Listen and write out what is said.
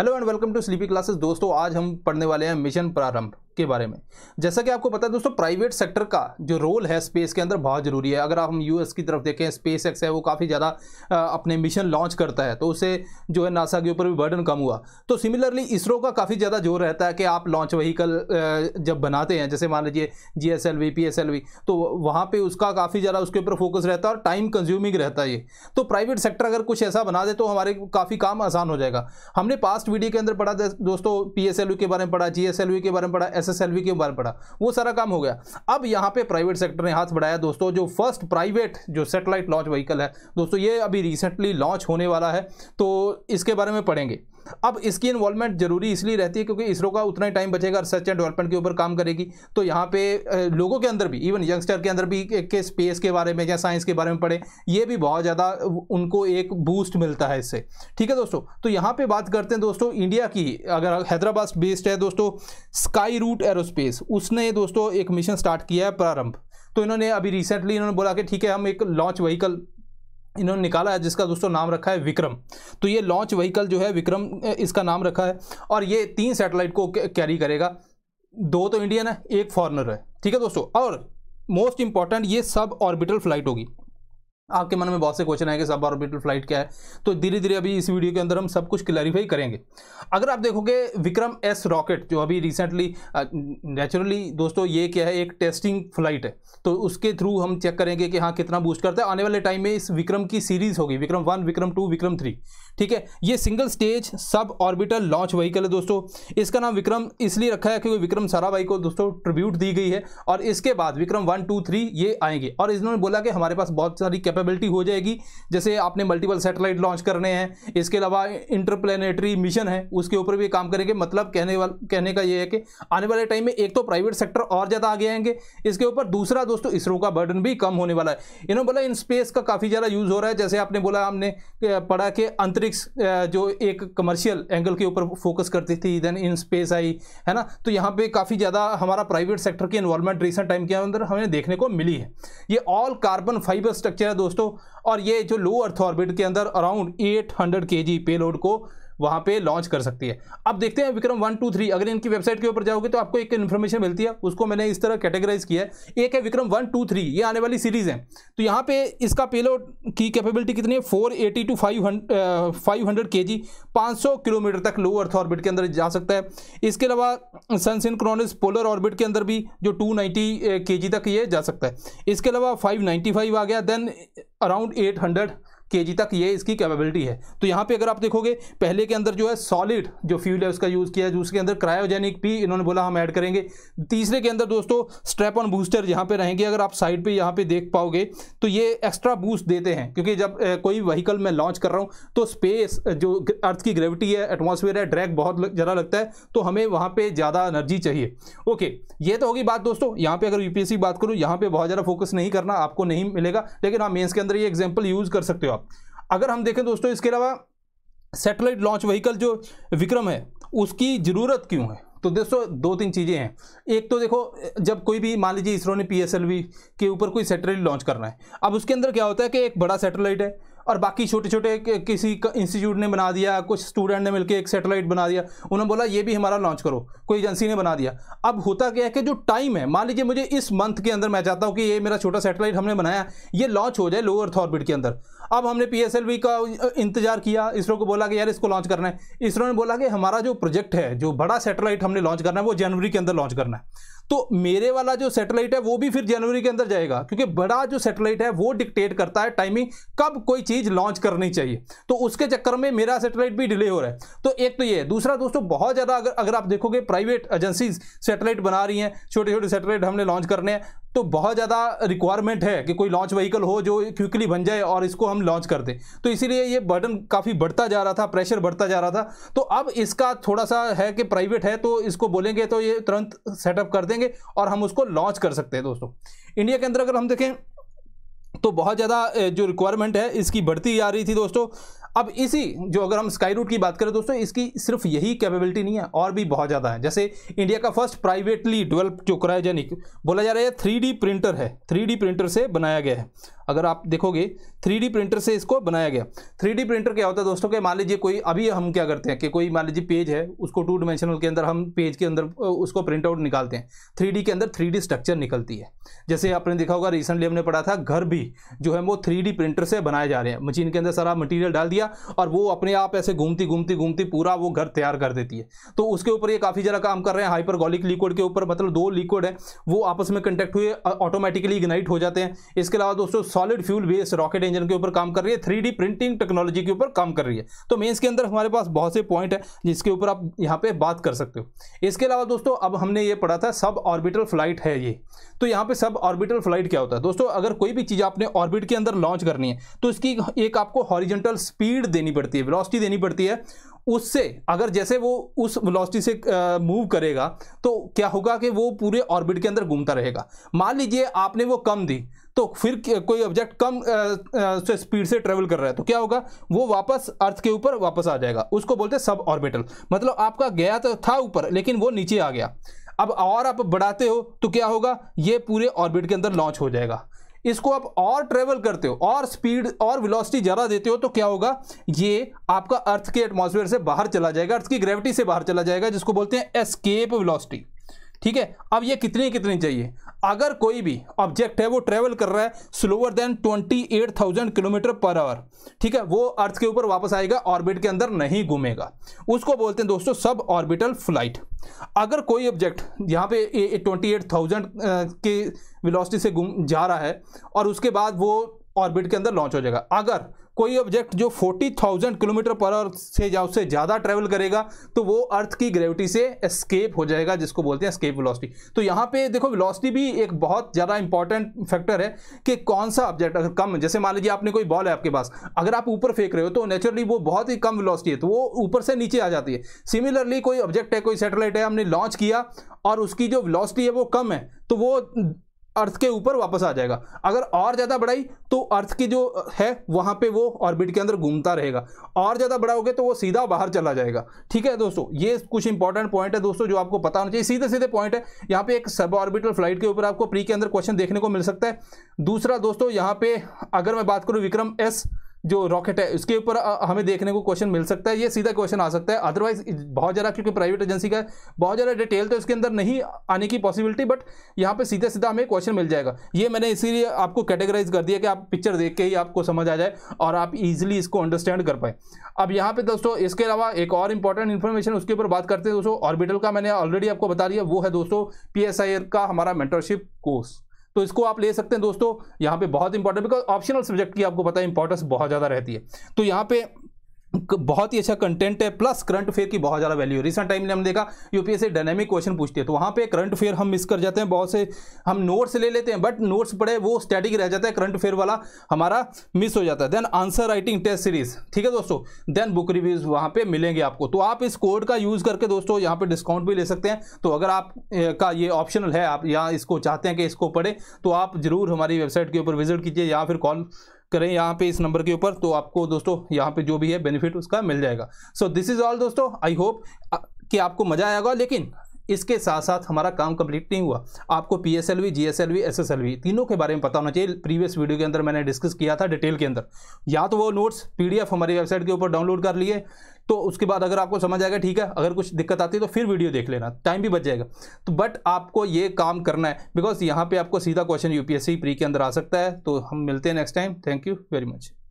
hello and welcome to Sleepy Classes दोस्तों आज हम पढ़ने वाले हैं मिशन प्रारंभ के बारे में जैसा कि आपको पता है दोस्तों प्राइवेट सेक्टर का जो रोल है स्पेस के अंदर बहुत ज़रूरी है अगर हम यूएस की तरफ देखें स्पेस एक्स है वो काफ़ी ज़्यादा अपने मिशन लॉन्च करता है तो उसे जो है नासा के ऊपर भी बर्डन कम हुआ तो सिमिलरली इसरो का काफ़ी ज़्यादा जोर रहता है कि आप लॉन्च वहीकल जब बनाते हैं जैसे मान लीजिए G S L V P S L V तो वहाँ पर उसका काफ़ी ज़्यादा उसके ऊपर फोकस रहता है और टाइम कंज्यूमिंग रहता है ये तो प्राइवेट सेक्टर अगर कुछ ऐसा बना दे तो हमारे काफ़ी काम आसान हो जाएगा हमने पास्ट वीडियो के अंदर पढ़ा दोस्तों पी के बारे में पढ़ा जी के बारे में पढ़ा एस एसएसएलवी क्यों बार पड़ा वो सारा काम हो गया अब यहाँ पे प्राइवेट सेक्टर ने हाथ बढ़ाया दोस्तों जो फर्स्ट प्राइवेट जो सेटेलाइट लॉन्च व्हीकल है दोस्तों ये अभी रिसेंटली लॉन्च होने वाला है तो इसके बारे में पढ़ेंगे अब इसकी इन्वॉल्वमेंट जरूरी इसलिए रहती है क्योंकि इसरो का उतना ही टाइम बचेगा रिसर्च एंड डेवलपमेंट के ऊपर काम करेगी तो यहाँ पे लोगों के अंदर भी इवन यंगस्टर के अंदर भी के स्पेस के बारे में या साइंस के बारे में पढ़े ये भी बहुत ज़्यादा उनको एक बूस्ट मिलता है इससे ठीक है दोस्तों तो यहाँ पर बात करते हैं दोस्तों इंडिया की अगर हैदराबाद बेस्ड है दोस्तों स्काई रूट एरोस्पेस उसने दोस्तों एक मिशन स्टार्ट किया है प्रारंभ तो इन्होंने अभी रिसेंटली इन्होंने बोला कि ठीक है हम एक लॉन्च वहीकल इन्होंने निकाला है जिसका दोस्तों नाम रखा है विक्रम तो ये लॉन्च व्हीकल जो है विक्रम इसका नाम रखा है और ये तीन सैटेलाइट को कैरी करेगा दो तो इंडियन है एक फॉरनर है ठीक है दोस्तों और मोस्ट इंपॉर्टेंट ये सब ऑर्बिटल फ्लाइट होगी आपके मन में बहुत से क्वेश्चन आएंगे सब ऑर्बिटल फ्लाइट क्या है तो धीरे धीरे अभी इस वीडियो के अंदर हम सब कुछ क्लैरिफाई करेंगे अगर आप देखोगे विक्रम एस रॉकेट जो अभी रिसेंटली नेचुरली दोस्तों ये क्या है एक टेस्टिंग फ्लाइट है तो उसके थ्रू हम चेक करेंगे कि हाँ कितना बूस्ट करता है आने वाले टाइम में इस विक्रम की सीरीज़ होगी Vikram one Vikram two Vikram three ठीक है ये single stage suborbital launch vehicle है दोस्तों इसका नाम विक्रम इसलिए रखा है क्योंकि विक्रम साराभाई को दोस्तों ट्रिब्यूट दी गई है और इसके बाद विक्रम वन टू थ्री ये आएंगे और इन्होंने बोला कि हमारे पास बहुत सारी कैपेबिलिटी हो जाएगी जैसे आपने मल्टीपल सेटेलाइट लॉन्च करने हैं इसके अलावा इंटरप्लेनेटरी मिशन है उसके ऊपर भी काम करेंगे मतलब कहने वाला कहने का ये है कि आने वाले टाइम में एक तो प्राइवेट सेक्टर और ज़्यादा आगे आएंगे इसके ऊपर दूसरा दोस्तों इसरो का बर्डन भी कम होने वाला है इन्होंने बोला इन स्पेस का काफ़ी ज़्यादा यूज़ हो रहा है जैसे आपने बोला हमने पढ़ा कि अंतरिक्ष जो एक कमर्शियल एंगल के ऊपर फोकस करती थी देन इन स्पेस आई है ना तो यहाँ पर काफ़ी ज़्यादा हमारा प्राइवेट सेक्टर की इन्वॉल्वमेंट रिसेंट टाइम के अंदर हमें देखने को मिली है ये ऑल कार्बन फाइबर स्ट्रक्चर है दोस्तों और ये जो लो अर्थ ऑर्बिट के अंदर अराउंड 800 केजी पेलोड को वहाँ पे लॉन्च कर सकती है अब देखते हैं विक्रम वन टू थ्री अगर इनकी वेबसाइट के ऊपर जाओगे तो आपको एक इन्फॉर्मेशन मिलती है उसको मैंने इस तरह कैटेगराइज किया है एक है विक्रम वन टू थ्री ये आने वाली सीरीज़ है तो यहाँ पे इसका पेलो की कैपेबिलिटी कितनी है four eighty two five five hundred K G पाँच सौ किलोमीटर तक लो अर्थ ऑर्बिट के अंदर जा सकता है इसके अलावा सनसिनक्रोनिस पोलर ऑर्बिट के अंदर भी जो टू नाइन्टी के जी तक ये जा सकता है इसके अलावा फाइव नाइन्टी फाइव आ गया देन अराउंड एट हंड्रेड के तक ये इसकी कैपेबिलिटी है तो यहाँ पे अगर आप देखोगे पहले के अंदर जो है सॉलिड जो फ्यूल है उसका यूज़ किया है दूसरे के अंदर क्रायोजेनिक भी इन्होंने बोला हम ऐड करेंगे तीसरे के अंदर दोस्तों स्ट्रैप ऑन बूस्टर यहाँ पे रहेंगे अगर आप साइड पे यहाँ पे देख पाओगे तो ये एक्स्ट्रा बूस्ट देते हैं क्योंकि जब कोई व्हीकल मैं लॉन्च कर रहा हूँ तो स्पेस जो अर्थ की ग्रेविटी है एटमोसफेयर है ड्रैक बहुत ज़्यादा लगता है तो हमें वहाँ पर ज़्यादा एनर्जी चाहिए ओके ये तो होगी बात दोस्तों यहाँ पर अगर यू बात करूँ यहाँ पर बहुत ज़्यादा फोकस नहीं करना आपको नहीं मिलेगा लेकिन आप हाँ, मेन्स के अंदर ये एग्जाम्पल यूज़ कर सकते हो होगा अगर हम देखें दोस्तों इसके अलावा सेटेलाइट लॉन्च व्हीकल जो विक्रम है उसकी ज़रूरत क्यों है तो दोस्तों दो तीन चीज़ें हैं एक तो देखो जब कोई भी मान लीजिए इसरो ने पीएसएलवी के ऊपर कोई सैटेलाइट लॉन्च करना है अब उसके अंदर क्या होता है कि एक बड़ा सैटेलाइट है और बाकी छोटे छोटे किसी इंस्टीट्यूट ने बना दिया कुछ स्टूडेंट ने मिलकर एक सैटेलाइट बना दिया उन्होंने बोला ये भी हमारा लॉन्च करो कोई एजेंसी ने बना दिया अब होता क्या है कि जो टाइम है मान लीजिए मुझे इस मंथ के अंदर मैं चाहता हूँ कि ये मेरा छोटा सेटेलाइट हमने बनाया ये लॉन्च हो जाए लोअर अर्थ ऑर्बिट के अंदर अब हमने पीएसएलवी का इंतजार किया इसरो को बोला कि यार इसको लॉन्च करना है इसरो ने बोला कि हमारा जो प्रोजेक्ट है जो बड़ा सैटेलाइट हमने लॉन्च करना है वो जनवरी के अंदर लॉन्च करना है तो मेरे वाला जो सैटेलाइट है वो भी फिर जनवरी के अंदर जाएगा क्योंकि बड़ा जो सैटेलाइट है वो डिक्टेट करता है टाइमिंग कब कोई चीज़ लॉन्च करनी चाहिए तो उसके चक्कर में मेरा सैटेलाइट भी डिले हो रहा है तो एक तो ये है दूसरा दोस्तों बहुत ज़्यादा अगर अगर आप देखोगे प्राइवेट एजेंसीज सेटेलाइट बना रही हैं छोटे छोटे सेटेलाइट हमने लॉन्च करने हैं तो बहुत ज़्यादा रिक्वायरमेंट है कि कोई लॉन्च व्हीकल हो जो क्विकली बन जाए और इसको हम लॉन्च कर दें तो इसीलिए ये बर्डन काफ़ी बढ़ता जा रहा था प्रेशर बढ़ता जा रहा था तो अब इसका थोड़ा सा है कि प्राइवेट है तो इसको बोलेंगे तो ये तुरंत सेटअप कर दें देंगे और हम उसको लॉन्च कर सकते हैं दोस्तों इंडिया के अंदर अगर हम देखें तो बहुत ज़्यादा जो रिक्वायरमेंट है इसकी बढ़ती आ रही थी दोस्तों अब इसी जो अगर हम स्काई रूट की बात करें दोस्तों इसकी सिर्फ यही कैपेबिलिटी नहीं है और भी बहुत ज़्यादा है जैसे इंडिया का फर्स्ट प्राइवेटली डेवलप जो क्रायोजेनिक बोला जा रहा है थ्री प्रिंटर है थ्री प्रिंटर से बनाया गया है अगर आप देखोगे थ्री प्रिंटर से इसको बनाया गया थ्री प्रिंटर क्या होता है दोस्तों के मान लीजिए कोई अभी हम क्या करते हैं कि कोई मान लीजिए पेज है उसको टू डिमेंशनल के अंदर हम पेज के अंदर उसको प्रिंट आउट निकालते हैं थ्री के अंदर थ्री स्ट्रक्चर निकलती है जैसे आपने देखा होगा रिसेंटली हमने पढ़ा था घर भी जो है वो थ्री प्रिंटर से बनाए जा रहे हैं मशीन के अंदर सारा मटीरियल डाल दिया और वो अपने आप ऐसे घूमती घूमती घूमती पूरा वो घर तैयार कर देती है तो उसके ऊपर ये काफ़ी ज़रा काम कर रहे हैं हाइपरगोलिक लिक्विड के ऊपर मतलब दो लिक्विड है वो आपस में कंटेक्ट हुए ऑटोमेटिकली इग्नाइट हो जाते हैं इसके अलावा दोस्तों solid fuel base rocket engine के ऊपर काम कर रही है थ्री प्रिंटिंग टेक्नोलॉजी के ऊपर काम कर रही है तो मेन्स के अंदर हमारे पास बहुत से पॉइंट है जिसके ऊपर आप यहाँ पे बात कर सकते हो इसके अलावा दोस्तों अब हमने ये पढ़ा था सब ऑर्बिटल फ्लाइट है ये तो यहाँ पे सब ऑर्बिटल फ्लाइट क्या होता है दोस्तों अगर कोई भी चीज़ आपने ऑर्बिट के अंदर लॉन्च करनी है तो इसकी एक आपको हॉरिजेंटल स्पीड देनी पड़ती है वेलोसिटी देनी पड़ती है उससे अगर जैसे वो उस वेलोसिटी से मूव करेगा तो क्या होगा कि वो पूरे ऑर्बिट के अंदर घूमता रहेगा मान लीजिए आपने वो कम दी तो फिर कोई ऑब्जेक्ट कम से स्पीड से ट्रेवल कर रहा है तो क्या होगा वो वापस अर्थ के ऊपर वापस आ जाएगा उसको बोलते हैं सब ऑर्बिटल मतलब आपका गया तो था ऊपर लेकिन वो नीचे आ गया अब और आप बढ़ाते हो तो क्या होगा ये पूरे ऑर्बिट के अंदर लॉन्च हो जाएगा इसको आप और ट्रेवल करते हो और स्पीड और वेलोसिटी ज़्यादा देते हो तो क्या होगा ये आपका अर्थ के एटमॉस्फेयर से बाहर चला जाएगा अर्थ की ग्रेविटी से बाहर चला जाएगा जिसको बोलते हैं एस्केप वेलोसिटी ठीक है अब ये कितनी कितनी चाहिए अगर कोई भी ऑब्जेक्ट है वो ट्रेवल कर रहा है slower than 28,000 kilometre per hour ठीक है वो अर्थ के ऊपर वापस आएगा ऑर्बिट के अंदर नहीं घूमेगा उसको बोलते हैं दोस्तों सब ऑर्बिटल फ्लाइट अगर कोई ऑब्जेक्ट यहाँ पे 28,000 के वेलोसिटी से घूम जा रहा है और उसके बाद वो ऑर्बिट के अंदर लॉन्च हो जाएगा अगर कोई ऑब्जेक्ट जो 40,000 किलोमीटर पर आवर से या उससे ज़्यादा ट्रैवल करेगा तो वो अर्थ की ग्रेविटी से एस्केप हो जाएगा जिसको बोलते हैं एस्केप वेलोसिटी तो यहाँ पे देखो वेलोसिटी भी एक बहुत ज़्यादा इंपॉर्टेंट फैक्टर है कि कौन सा ऑब्जेक्ट अगर कम जैसे मान लीजिए आपने कोई बॉल है आपके पास अगर आप ऊपर फेंक रहे हो तो नेचुरली वो बहुत ही कम वेलोसिटी है तो वो ऊपर से नीचे आ जाती है सिमिलरली कोई ऑब्जेक्ट है कोई सैटेलाइट है हमने लॉन्च किया और उसकी जो वेलोसिटी है वो कम है तो वो अर्थ के ऊपर वापस आ जाएगा अगर और ज़्यादा बढ़ाई तो अर्थ की जो है वहाँ पे वो ऑर्बिट के अंदर घूमता रहेगा और ज़्यादा बड़ा हो गया तो वो सीधा बाहर चला जाएगा ठीक है दोस्तों ये कुछ इंपॉर्टेंट पॉइंट है दोस्तों जो आपको पता होना चाहिए सीधे सीधे पॉइंट है यहाँ पे एक सब ऑर्बिटल फ्लाइट के ऊपर आपको प्री के अंदर क्वेश्चन देखने को मिल सकता है दूसरा दोस्तों यहाँ पे अगर मैं बात करूँ विक्रम एस जो रॉकेट है उसके ऊपर हमें देखने को क्वेश्चन मिल सकता है ये सीधा क्वेश्चन आ सकता है अदरवाइज बहुत ज़्यादा क्योंकि प्राइवेट एजेंसी का बहुत ज़्यादा डिटेल तो इसके अंदर नहीं आने की पॉसिबिलिटी बट यहाँ पे सीधा सीधा हमें क्वेश्चन मिल जाएगा ये मैंने इसीलिए आपको कैटेगराइज कर दिया कि आप पिक्चर देख के ही आपको समझ आ जाए और आप ईजिली इसको अंडरस्टैंड कर पाए अब यहाँ पर दोस्तों इसके अलावा एक और इंपॉर्टेंट इन्फॉर्मेशन उसके ऊपर बात करते हैं दोस्तों ऑर्बिटल का मैंने ऑलरेडी आपको बता दिया वो है दोस्तों पी का हमारा मेंटरशिप कोर्स तो इसको आप ले सकते हैं दोस्तों यहाँ पे बहुत इंपॉर्टेंट बिकॉज ऑप्शनल सब्जेक्ट की आपको पता है इंपॉर्टेंस बहुत ज़्यादा रहती है तो यहाँ पे बहुत ही अच्छा कंटेंट है प्लस करंट अफेयर की बहुत ज़्यादा वैल्यू है रिसेंट टाइम में हमने देखा यूपीएससी डायनेमिक क्वेश्चन पूछते हैं तो वहाँ पे करंट अफेयर हम मिस कर जाते हैं बहुत से हम नोट्स ले लेते हैं बट नोट्स पढ़े वो स्टैटिक रह जाता है करंट अफेयर वाला हमारा मिस हो जाता है then answer writing test series ठीक है दोस्तों देन बुक रिव्यूज वहाँ पर मिलेंगे आपको तो आप इस कोड का यूज़ करके दोस्तों यहाँ पर डिस्काउंट भी ले सकते हैं तो अगर आप का ये ऑप्शनल है आप यहाँ इसको चाहते हैं कि इसको पढ़े तो आप जरूर हमारी वेबसाइट के ऊपर विजिट कीजिए या फिर कॉल करें यहाँ पे इस नंबर के ऊपर तो आपको दोस्तों यहाँ पे जो भी है बेनिफिट उसका मिल जाएगा सो दिस इज़ ऑल दोस्तों आई होप कि आपको मज़ा आएगा लेकिन इसके साथ साथ हमारा काम कंप्लीट नहीं हुआ आपको P S L V G S L V S S L V तीनों के बारे में पता होना चाहिए प्रीवियस वीडियो के अंदर मैंने डिस्कस किया था डिटेल के अंदर या तो वो नोट्स पी डी एफ हमारी वेबसाइट के ऊपर डाउनलोड कर लिए तो उसके बाद अगर आपको समझ आएगा ठीक है अगर कुछ दिक्कत आती है तो फिर वीडियो देख लेना टाइम भी बच जाएगा तो बट आपको ये काम करना है बिकॉज यहाँ पे आपको सीधा क्वेश्चन सी प्री के अंदर आ सकता है तो हम मिलते हैं next time thank you very much